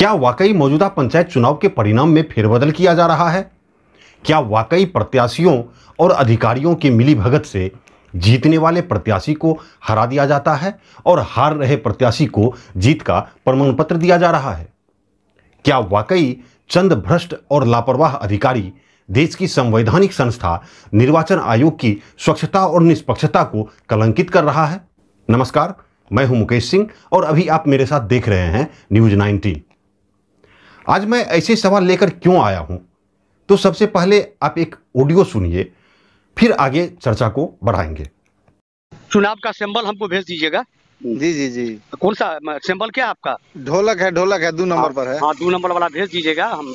क्या वाकई मौजूदा पंचायत चुनाव के परिणाम में फेरबदल किया जा रहा है क्या वाकई प्रत्याशियों और अधिकारियों की मिलीभगत से जीतने वाले प्रत्याशी को हरा दिया जाता है और हार रहे प्रत्याशी को जीत का प्रमाण पत्र दिया जा रहा है क्या वाकई चंद भ्रष्ट और लापरवाह अधिकारी देश की संवैधानिक संस्था निर्वाचन आयोग की स्वच्छता और निष्पक्षता को कलंकित कर रहा है नमस्कार मैं हूं मुकेश सिंह और अभी आप मेरे साथ देख रहे हैं न्यूज 19 आज मैं ऐसे सवाल लेकर क्यों आया हूँ तो सबसे पहले आप एक ऑडियो सुनिए फिर आगे चर्चा को बढ़ाएंगे चुनाव का सिंबल हमको भेज दीजिएगा जी जी जी कौन सा सिंबल क्या आपका ढोलक है ढोलक है दो नंबर हाँ, पर है हाँ दो नंबर वाला भेज दीजिएगा हम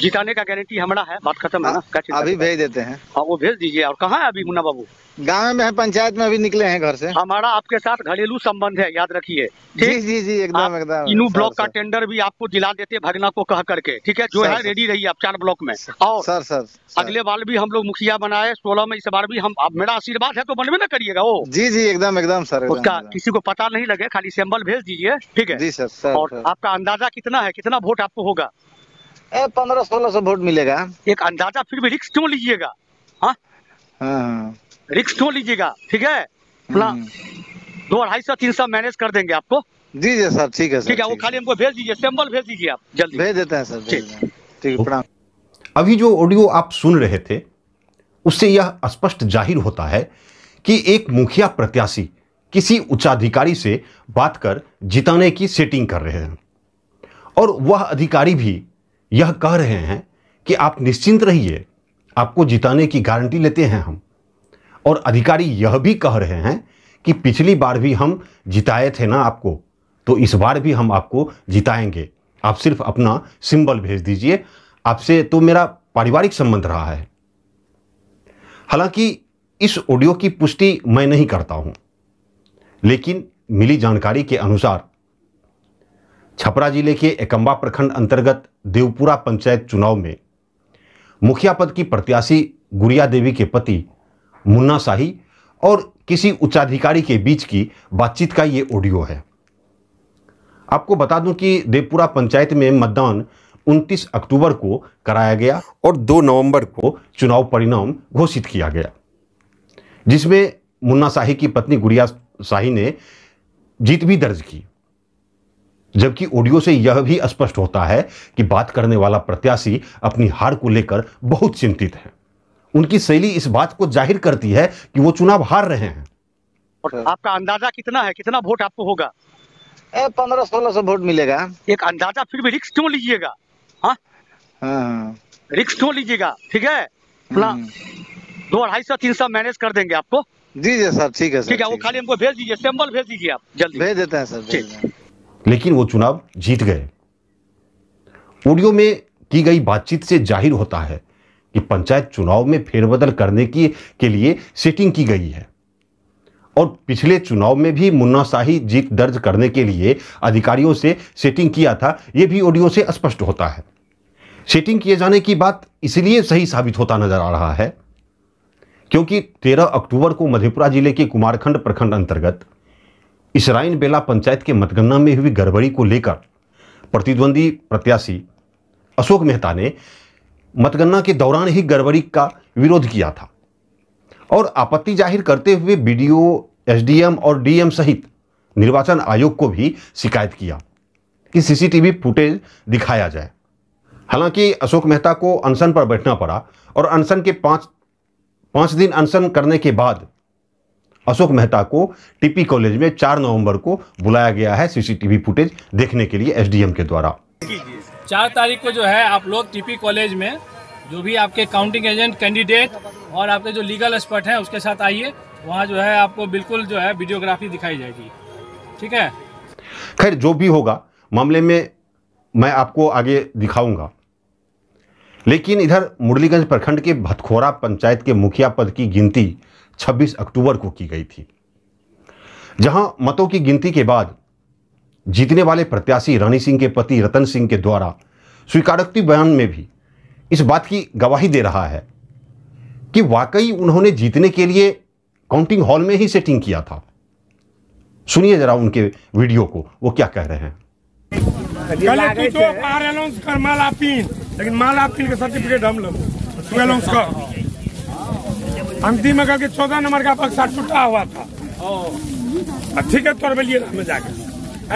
जिताने का गारंटी हमारा है बात खत्म है ना हाँ, अभी भेज देते हैं हाँ वो भेज दीजिए और कहाँ है अभी मुन्ना बाबू गाँव में है पंचायत में अभी निकले हैं घर से हमारा आपके साथ घरेलू संबंध है याद रखिए जी जी जी एकदम एकदम इनू ब्लॉक का टेंडर भी आपको दिला देते भगना को कह करके ठीक है जो है रेडी रही आप चार ब्लॉक में और सर सर अगले बार भी हम लोग मुखिया बनाए सोलह में इस बार भी हम मेरा आशीर्वाद है तो बनवे ना करिएगा वो जी जी एकदम एकदम सर उसका किसी को पता नहीं लगे खाली सैंपल भेज दीजिए ठीक है जी सर और आपका अंदाजा कितना है कितना वोट आपको होगा पंद्रह सोलह सौ वोट मिलेगा एक अंदाजा फिर भी रिक्स क्यों लीजिएगा हाँ? हाँ। रिक्स क्यों लीजिएगा ठीक है हम्म। दो अढ़ाई सौ तीन सौ मैनेज कर देंगे आपको जी जी सर ठीक है ठीक है वो खाली हमको भेज दीजिए सैंपल भेज दीजिए आप जल्दी भेज देते हैं सर ठीक है प्रणाम अभी जो ऑडियो आप सुन रहे थे उससे यह स्पष्ट जाहिर होता है कि एक मुखिया प्रत्याशी किसी उच्चाधिकारी से बात कर जिताने की सेटिंग कर रहे हैं और वह अधिकारी भी यह कह रहे हैं कि आप निश्चिंत रहिए आपको जिताने की गारंटी लेते हैं हम और अधिकारी यह भी कह रहे हैं कि पिछली बार भी हम जिताए थे ना आपको तो इस बार भी हम आपको जिताएंगे आप सिर्फ अपना सिंबल भेज दीजिए आपसे तो मेरा पारिवारिक संबंध रहा है हालांकि इस ऑडियो की पुष्टि मैं नहीं करता हूं लेकिन मिली जानकारी के अनुसार छपरा जिले के एकम्बा प्रखंड अंतर्गत देवपुरा पंचायत चुनाव में मुखिया पद की प्रत्याशी गुड़िया देवी के पति मुन्ना शाही और किसी उच्चाधिकारी के बीच की बातचीत का ये ऑडियो है आपको बता दूं कि देवपुरा पंचायत में मतदान 29 अक्टूबर को कराया गया और 2 नवंबर को चुनाव परिणाम घोषित किया गया जिसमें मुन्ना शाही की पत्नी गुड़िया शाही ने जीत भी दर्ज की जबकि ऑडियो से यह भी स्पष्ट होता है कि बात करने वाला प्रत्याशी अपनी हार को लेकर बहुत चिंतित है उनकी शैली इस बात को जाहिर करती है कि वो चुनाव हार रहे हैं आपका अंदाजा कितना है कितना वोट आपको होगा पंद्रह सोलह सौ वोट मिलेगा एक अंदाजा फिर भी रिक्स क्यों लीजिएगा हाँ? हाँ। रिक्स क्यों लीजिएगा ठीक है हम्म। दो अढ़ाई सौ तीन सौ मैनेज कर देंगे आपको जी जी सर ठीक है ठीक है वो खाली हमको भेज दीजिए सैंपल भेज दीजिए आप जल्दी भेज देते हैं सर ठीक लेकिन वो चुनाव जीत गए ऑडियो में की गई बातचीत से जाहिर होता है कि पंचायत चुनाव में फेरबदल करने की के लिए सेटिंग की गई है और पिछले चुनाव में भी मुन्ना शाही जीत दर्ज करने के लिए अधिकारियों से सेटिंग किया था यह भी ऑडियो से स्पष्ट होता है सेटिंग किए जाने की बात इसलिए सही साबित होता नजर आ रहा है क्योंकि 13 अक्टूबर को मधेपुरा जिले के कुमारखंड प्रखंड अंतर्गत इसराइन बेला पंचायत के मतगणना में हुई गड़बड़ी को लेकर प्रतिद्वंदी प्रत्याशी अशोक मेहता ने मतगणना के दौरान ही गड़बड़ी का विरोध किया था और आपत्ति जाहिर करते हुए बीडीओ एसडीएम और डीएम सहित निर्वाचन आयोग को भी शिकायत किया कि सीसीटीवी फुटेज दिखाया जाए हालांकि अशोक मेहता को अनशन पर बैठना पड़ा और अनशन के पाँच पाँच दिन अनशन करने के बाद अशोक मेहता को टीपी कॉलेज में 4 नवंबर को बुलाया गया है सीसीटीवी फुटेज देखने के लिए एसडीएम के द्वारा चार तारीख को जो है आप लोग टीपी कॉलेज में जो भी आपके काउंटिंग एजेंट कैंडिडेट और आपके जो लीगल एक्सपर्ट हैं उसके साथ आइए वहाँ जो है आपको बिल्कुल जो है वीडियोग्राफी दिखाई जाएगी ठीक है खैर जो भी होगा मामले में मैं आपको आगे दिखाऊंगा लेकिन इधर मुरलीगंज प्रखंड के भतखोरा पंचायत के मुखिया पद की गिनती 26 अक्टूबर को की गई थी जहां मतों की गिनती के बाद जीतने वाले प्रत्याशी रानी सिंह के पति रतन सिंह के द्वारा स्वीकारोक्ति बयान में भी इस बात की गवाही दे रहा है कि वाकई उन्होंने जीतने के लिए काउंटिंग हॉल में ही सेटिंग किया था सुनिए जरा उनके वीडियो को वो क्या कह रहे हैं लेकिन माल आप के सर्टिफिकेट हम लोग ट्वेल्व का अंतिम में चौदह नंबर का पक्षा टूटा हुआ था ठीक है तोड़ लिए हमें जाके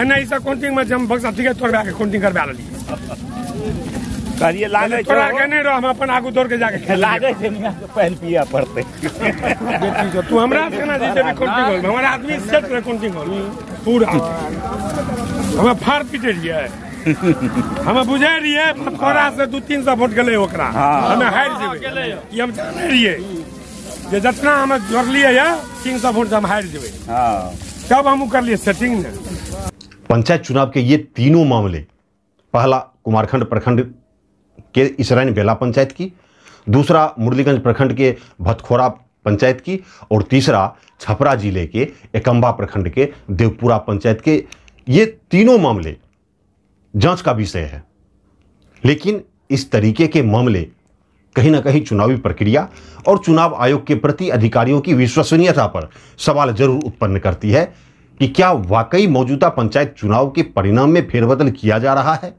एना इस काउंटिंग में हम बक्सा ठीक है तोड़ के काउंटिंग करवा लिए करिए लागे नहीं रहो हम अपन आगू दौड़ के जाके लागे पहल पिया पड़ते तू हमरा से ना भी काउंटिंग होल हमारा आदमी सेट काउंटिंग होल पूरा हमें फाड़ पीटे लिए हम बुझे रहिए फतफोरा से दू तीन सौ वोट गए ओकरा हाँ। हमें हार जेबे हाँ, ई हम जाने रहिए जे जितना हम जोड़लिए तीन सौ वोट से हम हार जेबे हाँ। तब हम कर लिए सेटिंग ने पंचायत चुनाव के ये तीनों मामले पहला कुमारखंड प्रखंड के इसराइन बेला पंचायत की दूसरा मुरलीगंज प्रखंड के भतखोरा पंचायत की और तीसरा छपरा जिले के एकम्बा प्रखंड के देवपुरा पंचायत के ये तीनों मामले जांच का विषय है लेकिन इस तरीके के मामले कहीं ना कहीं चुनावी प्रक्रिया और चुनाव आयोग के प्रति अधिकारियों की विश्वसनीयता पर सवाल जरूर उत्पन्न करती है कि क्या वाकई मौजूदा पंचायत चुनाव के परिणाम में फेरबदल किया जा रहा है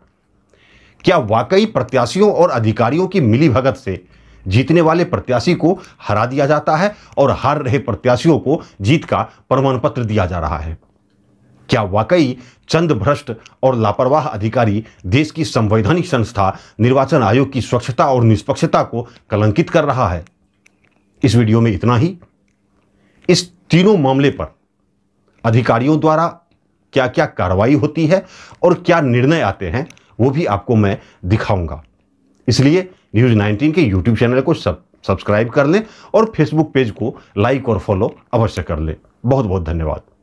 क्या वाकई प्रत्याशियों और अधिकारियों की मिलीभगत से जीतने वाले प्रत्याशी को हरा दिया जाता है और हार रहे प्रत्याशियों को जीत का प्रमाण पत्र दिया जा रहा है क्या वाकई चंद भ्रष्ट और लापरवाह अधिकारी देश की संवैधानिक संस्था निर्वाचन आयोग की स्वच्छता और निष्पक्षता को कलंकित कर रहा है इस वीडियो में इतना ही इस तीनों मामले पर अधिकारियों द्वारा क्या क्या कार्रवाई होती है और क्या निर्णय आते हैं वो भी आपको मैं दिखाऊंगा इसलिए न्यूज़ 19 के यूट्यूब चैनल को सब सब्सक्राइब कर लें और फेसबुक पेज को लाइक और फॉलो अवश्य कर लें बहुत बहुत धन्यवाद